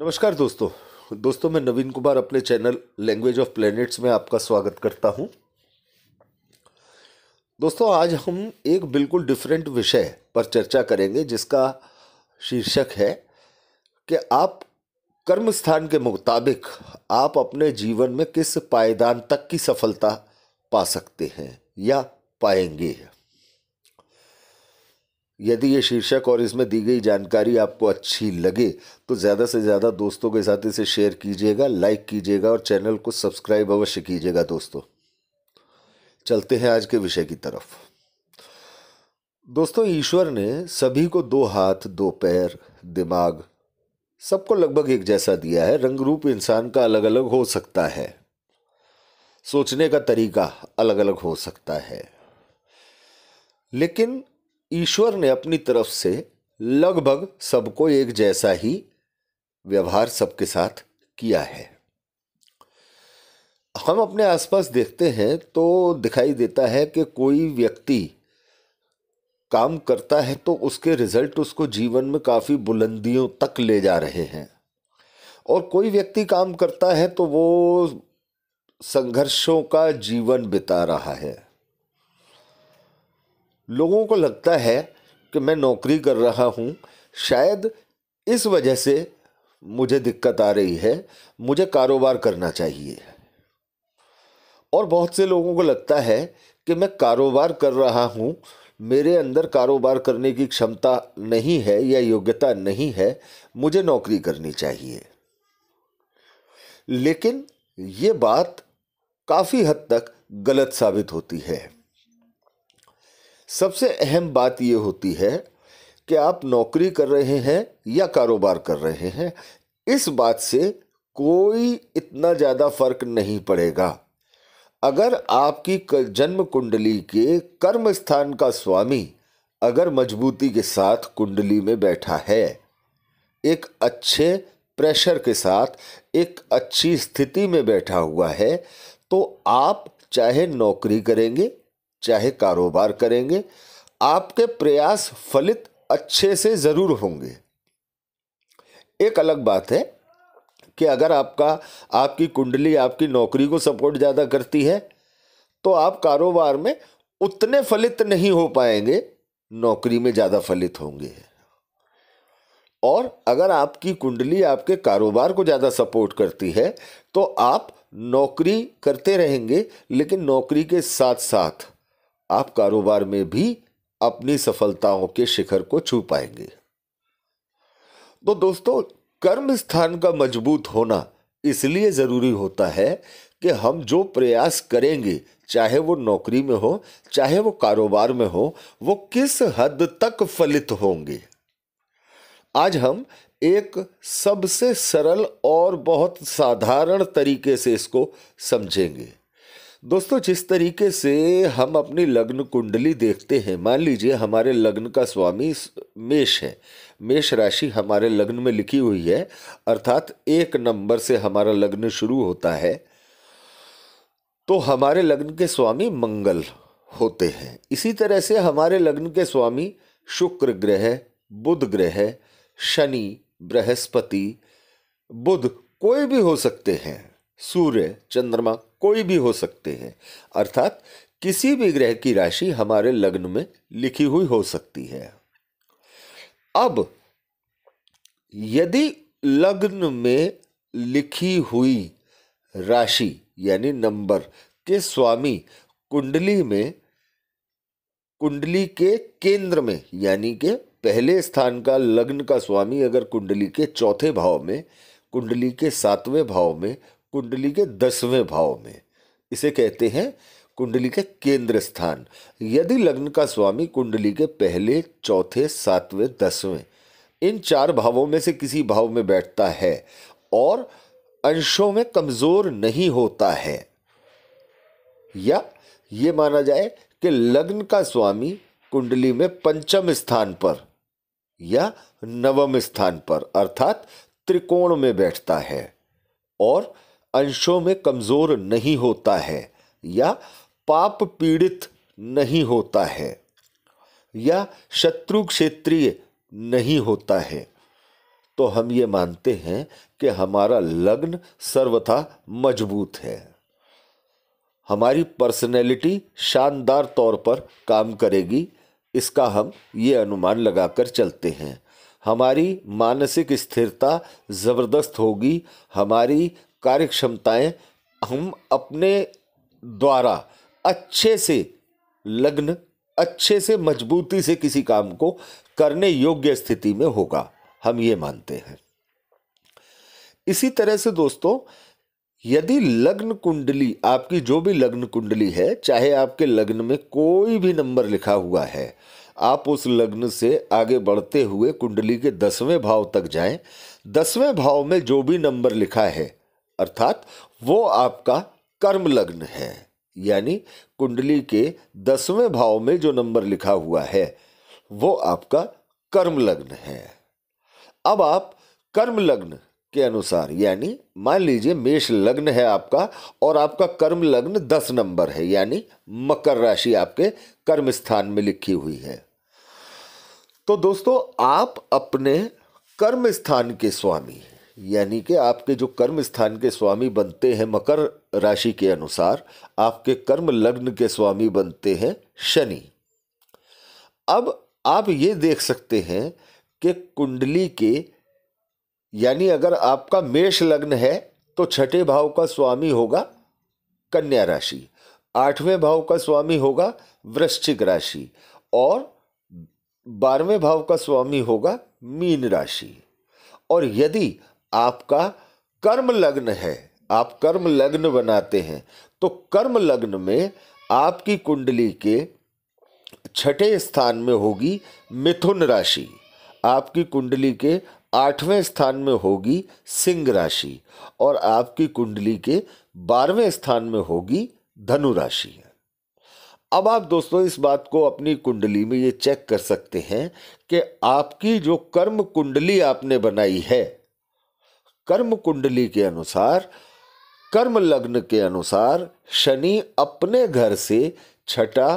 नमस्कार दोस्तों दोस्तों मैं नवीन कुमार अपने चैनल लैंग्वेज ऑफ प्लैनेट्स में आपका स्वागत करता हूं दोस्तों आज हम एक बिल्कुल डिफरेंट विषय पर चर्चा करेंगे जिसका शीर्षक है कि आप कर्म स्थान के मुताबिक आप अपने जीवन में किस पायदान तक की सफलता पा सकते हैं या पाएंगे यदि ये शीर्षक और इसमें दी गई जानकारी आपको अच्छी लगे तो ज़्यादा से ज़्यादा दोस्तों के साथ इसे शेयर कीजिएगा लाइक कीजिएगा और चैनल को सब्सक्राइब अवश्य कीजिएगा दोस्तों चलते हैं आज के विषय की तरफ दोस्तों ईश्वर ने सभी को दो हाथ दो पैर दिमाग सबको लगभग एक जैसा दिया है रंग रूप इंसान का अलग अलग हो सकता है सोचने का तरीका अलग अलग हो सकता है लेकिन ईश्वर ने अपनी तरफ से लगभग सबको एक जैसा ही व्यवहार सबके साथ किया है हम अपने आसपास देखते हैं तो दिखाई देता है कि कोई व्यक्ति काम करता है तो उसके रिजल्ट उसको जीवन में काफ़ी बुलंदियों तक ले जा रहे हैं और कोई व्यक्ति काम करता है तो वो संघर्षों का जीवन बिता रहा है लोगों को लगता है कि मैं नौकरी कर रहा हूँ शायद इस वजह से मुझे दिक्कत आ रही है मुझे कारोबार करना चाहिए और बहुत से लोगों को लगता है कि मैं कारोबार कर रहा हूँ मेरे अंदर कारोबार करने की क्षमता नहीं है या योग्यता नहीं है मुझे नौकरी करनी चाहिए लेकिन ये बात काफ़ी हद तक गलत साबित होती है सबसे अहम बात ये होती है कि आप नौकरी कर रहे हैं या कारोबार कर रहे हैं इस बात से कोई इतना ज़्यादा फर्क नहीं पड़ेगा अगर आपकी जन्म कुंडली के कर्म स्थान का स्वामी अगर मजबूती के साथ कुंडली में बैठा है एक अच्छे प्रेशर के साथ एक अच्छी स्थिति में बैठा हुआ है तो आप चाहे नौकरी करेंगे चाहे कारोबार करेंगे आपके प्रयास फलित अच्छे से ज़रूर होंगे एक अलग बात है कि अगर आपका आपकी कुंडली आपकी नौकरी को सपोर्ट ज़्यादा करती है तो आप कारोबार में उतने फलित नहीं हो पाएंगे नौकरी में ज़्यादा फलित होंगे और अगर आपकी कुंडली आपके कारोबार को ज़्यादा सपोर्ट करती है तो आप नौकरी करते रहेंगे लेकिन नौकरी के साथ साथ आप कारोबार में भी अपनी सफलताओं के शिखर को छू पाएंगे तो दोस्तों कर्म स्थान का मजबूत होना इसलिए जरूरी होता है कि हम जो प्रयास करेंगे चाहे वो नौकरी में हो चाहे वो कारोबार में हो वो किस हद तक फलित होंगे आज हम एक सबसे सरल और बहुत साधारण तरीके से इसको समझेंगे दोस्तों जिस तरीके से हम अपनी लग्न कुंडली देखते हैं मान लीजिए हमारे लग्न का स्वामी मेष है मेष राशि हमारे लग्न में लिखी हुई है अर्थात एक नंबर से हमारा लग्न शुरू होता है तो हमारे लग्न के स्वामी मंगल होते हैं इसी तरह से हमारे लग्न के स्वामी शुक्र ग्रह बुध ग्रह शनि बृहस्पति बुध कोई भी हो सकते हैं सूर्य चंद्रमा कोई भी हो सकते हैं अर्थात किसी भी ग्रह की राशि हमारे लग्न में लिखी हुई हो सकती है अब यदि लग्न में लिखी हुई राशि यानी नंबर के स्वामी कुंडली में कुंडली के केंद्र में यानी के पहले स्थान का लग्न का स्वामी अगर कुंडली के चौथे भाव में कुंडली के सातवें भाव में कुंडली के दसवें भाव में इसे कहते हैं कुंडली के केंद्र स्थान यदि लग्न का स्वामी कुंडली के पहले चौथे सातवें दसवें इन चार भावों में से किसी भाव में बैठता है और अंशों में कमजोर नहीं होता है या ये माना जाए कि लग्न का स्वामी कुंडली में पंचम स्थान पर या नवम स्थान पर अर्थात त्रिकोण में बैठता है और अंशों में कमज़ोर नहीं होता है या पाप पीड़ित नहीं होता है या शत्रु क्षेत्रीय नहीं होता है तो हम ये मानते हैं कि हमारा लग्न सर्वथा मजबूत है हमारी पर्सनैलिटी शानदार तौर पर काम करेगी इसका हम ये अनुमान लगाकर चलते हैं हमारी मानसिक स्थिरता ज़बरदस्त होगी हमारी कार्य क्षमताएँ हम अपने द्वारा अच्छे से लग्न अच्छे से मजबूती से किसी काम को करने योग्य स्थिति में होगा हम ये मानते हैं इसी तरह से दोस्तों यदि लग्न कुंडली आपकी जो भी लग्न कुंडली है चाहे आपके लग्न में कोई भी नंबर लिखा हुआ है आप उस लग्न से आगे बढ़ते हुए कुंडली के दसवें भाव तक जाएं दसवें भाव में जो भी नंबर लिखा है अर्थात वो आपका कर्म लग्न है यानी कुंडली के दसवें भाव में जो नंबर लिखा हुआ है वो आपका कर्म लग्न है अब आप कर्म लग्न के अनुसार यानी मान लीजिए मेष लग्न है आपका और आपका कर्म लग्न दस नंबर है यानी मकर राशि आपके कर्म स्थान में लिखी हुई है तो दोस्तों आप अपने कर्म स्थान के स्वामी हैं यानी कि आपके जो कर्म स्थान के स्वामी बनते हैं मकर राशि के अनुसार आपके कर्म लग्न के स्वामी बनते हैं शनि अब आप ये देख सकते हैं कि कुंडली के यानी अगर आपका मेष लग्न है तो छठे भाव का स्वामी होगा कन्या राशि आठवें भाव का स्वामी होगा वृश्चिक राशि और बारहवें भाव का स्वामी होगा मीन राशि और यदि आपका कर्म लग्न है आप कर्म लग्न बनाते हैं तो कर्म लग्न में आपकी कुंडली के छठे स्थान में होगी मिथुन राशि आपकी कुंडली के आठवें स्थान में होगी सिंह राशि और आपकी कुंडली के बारहवें स्थान में होगी धनु राशि अब आप दोस्तों इस बात को अपनी कुंडली में ये चेक कर सकते हैं कि आपकी जो कर्म कुंडली आपने बनाई है कर्म कुंडली के अनुसार कर्म लग्न के अनुसार शनि अपने घर से छठा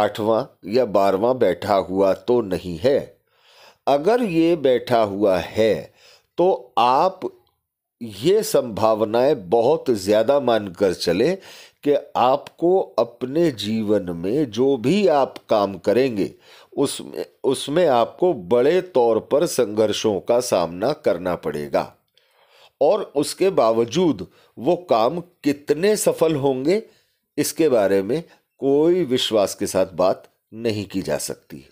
आठवां या बारवां बैठा हुआ तो नहीं है अगर ये बैठा हुआ है तो आप ये संभावनाएं बहुत ज़्यादा मानकर चले कि आपको अपने जीवन में जो भी आप काम करेंगे उसमें उसमें आपको बड़े तौर पर संघर्षों का सामना करना पड़ेगा और उसके बावजूद वो काम कितने सफल होंगे इसके बारे में कोई विश्वास के साथ बात नहीं की जा सकती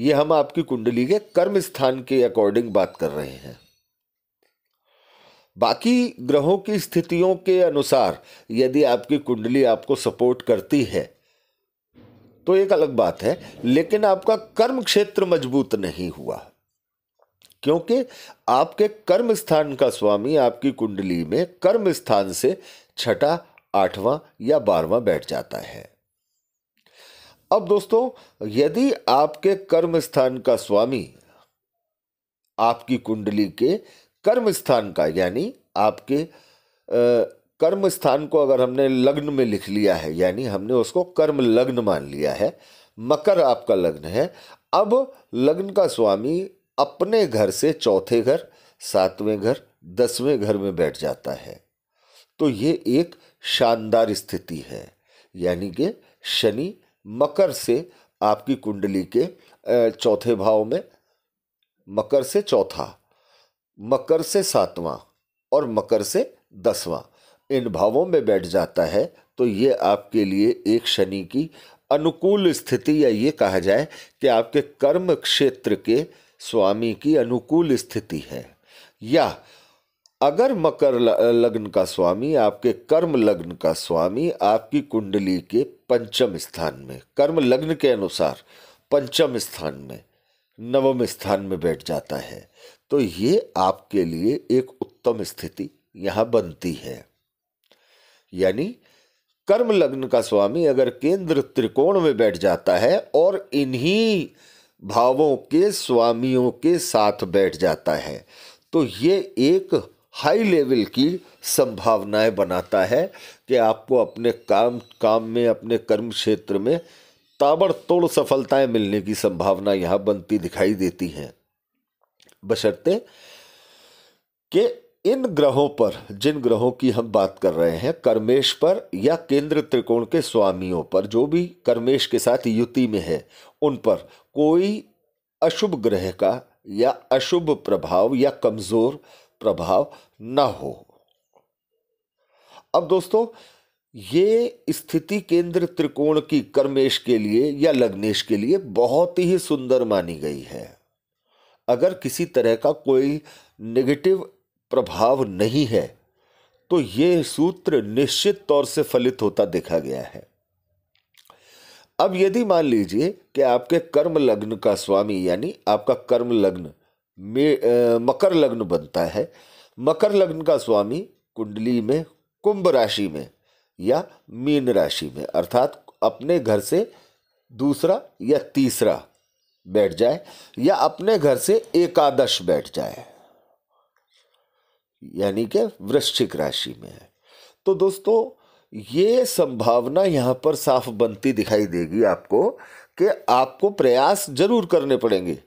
ये हम आपकी कुंडली के कर्म स्थान के अकॉर्डिंग बात कर रहे हैं बाकी ग्रहों की स्थितियों के अनुसार यदि आपकी कुंडली आपको सपोर्ट करती है तो एक अलग बात है लेकिन आपका कर्म क्षेत्र मजबूत नहीं हुआ क्योंकि आपके कर्म स्थान का स्वामी आपकी कुंडली में कर्म स्थान से छठा आठवां या बारवां बैठ जाता है अब दोस्तों यदि आपके कर्म स्थान का स्वामी आपकी कुंडली के कर्म स्थान का यानी आपके आ, कर्म स्थान को अगर हमने लग्न में लिख लिया है यानी हमने उसको कर्म लग्न मान लिया है मकर आपका लग्न है अब लग्न का स्वामी अपने घर से चौथे घर सातवें घर दसवें घर में बैठ जाता है तो ये एक शानदार स्थिति है यानी कि शनि मकर से आपकी कुंडली के चौथे भाव में मकर से चौथा मकर से सातवां और मकर से दसवां इन भावों में बैठ जाता है तो ये आपके लिए एक शनि की अनुकूल स्थिति या ये कहा जाए कि आपके कर्म क्षेत्र के स्वामी की अनुकूल स्थिति है या अगर मकर लग्न का स्वामी आपके कर्म लग्न का स्वामी आपकी कुंडली के पंचम स्थान में कर्म लग्न के अनुसार पंचम स्थान में नवम स्थान में बैठ जाता है तो ये आपके लिए एक उत्तम स्थिति यहाँ बनती है यानी कर्म लग्न का स्वामी अगर केंद्र त्रिकोण में बैठ जाता है और इन्हीं भावों के स्वामियों के साथ बैठ जाता है तो ये एक हाई लेवल की संभावनाएं बनाता है कि आपको अपने काम काम में अपने कर्म क्षेत्र में ताबड़तोड़ सफलताएं मिलने की संभावना यहाँ बनती दिखाई देती हैं बशर्ते कि इन ग्रहों पर जिन ग्रहों की हम बात कर रहे हैं कर्मेश पर या केंद्र त्रिकोण के स्वामियों पर जो भी कर्मेश के साथ युति में है उन पर कोई अशुभ ग्रह का या अशुभ प्रभाव या कमजोर प्रभाव ना हो अब दोस्तों ये स्थिति केंद्र त्रिकोण की कर्मेश के लिए या लग्नेश के लिए बहुत ही सुंदर मानी गई है अगर किसी तरह का कोई नेगेटिव प्रभाव नहीं है तो ये सूत्र निश्चित तौर से फलित होता देखा गया है अब यदि मान लीजिए कि आपके कर्म लग्न का स्वामी यानी आपका कर्म लग्न मकर लग्न बनता है मकर लग्न का स्वामी कुंडली में कुंभ राशि में या मीन राशि में अर्थात अपने घर से दूसरा या तीसरा बैठ जाए या अपने घर से एकादश बैठ जाए यानी कि वृश्चिक राशि में है तो दोस्तों ये संभावना यहाँ पर साफ बनती दिखाई देगी आपको कि आपको प्रयास जरूर करने पड़ेंगे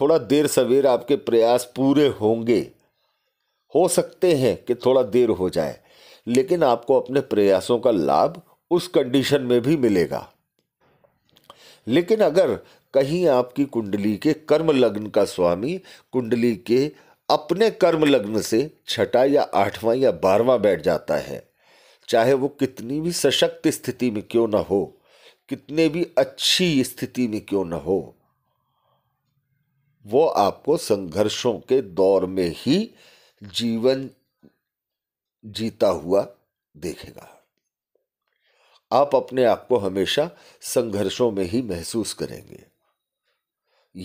थोड़ा देर सवेर आपके प्रयास पूरे होंगे हो सकते हैं कि थोड़ा देर हो जाए लेकिन आपको अपने प्रयासों का लाभ उस कंडीशन में भी मिलेगा लेकिन अगर कहीं आपकी कुंडली के कर्म लग्न का स्वामी कुंडली के अपने कर्म लग्न से छठा या आठवां या बारहवां बैठ जाता है चाहे वो कितनी भी सशक्त स्थिति में क्यों ना हो कितने भी अच्छी स्थिति में क्यों ना हो वो आपको संघर्षों के दौर में ही जीवन जीता हुआ देखेगा आप अपने आप को हमेशा संघर्षों में ही महसूस करेंगे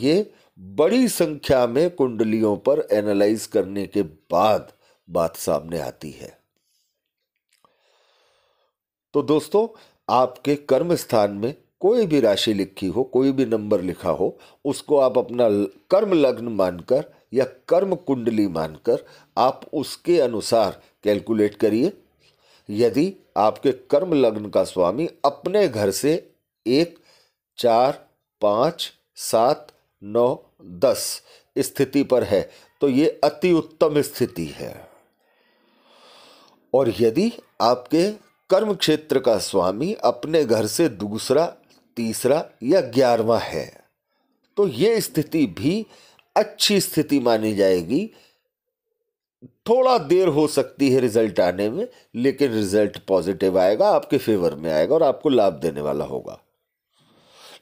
ये बड़ी संख्या में कुंडलियों पर एनालाइज करने के बाद बात सामने आती है तो दोस्तों आपके कर्म स्थान में कोई भी राशि लिखी हो कोई भी नंबर लिखा हो उसको आप अपना कर्म लग्न मानकर या कर्म कुंडली मानकर आप उसके अनुसार कैलकुलेट करिए यदि आपके कर्म लग्न का स्वामी अपने घर से एक चार पाँच सात नौ दस स्थिति पर है तो ये अति उत्तम स्थिति है और यदि आपके कर्म क्षेत्र का स्वामी अपने घर से दूसरा तीसरा या ग्यारहवा है तो ये स्थिति भी अच्छी स्थिति मानी जाएगी थोड़ा देर हो सकती है रिजल्ट आने में लेकिन रिजल्ट पॉजिटिव आएगा आपके फेवर में आएगा और आपको लाभ देने वाला होगा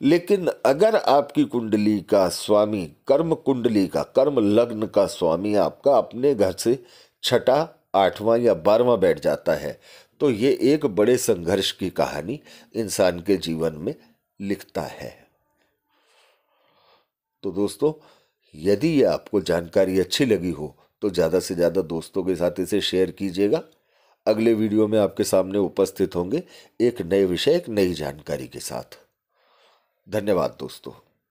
लेकिन अगर आपकी कुंडली का स्वामी कर्म कुंडली का कर्म लग्न का स्वामी आपका अपने घर से छठा आठवां या बारहवां बैठ जाता है तो ये एक बड़े संघर्ष की कहानी इंसान के जीवन में लिखता है तो दोस्तों यदि ये आपको जानकारी अच्छी लगी हो तो ज़्यादा से ज़्यादा दोस्तों के साथ इसे शेयर कीजिएगा अगले वीडियो में आपके सामने उपस्थित होंगे एक नए विषय एक नई जानकारी के साथ धन्यवाद दोस्तों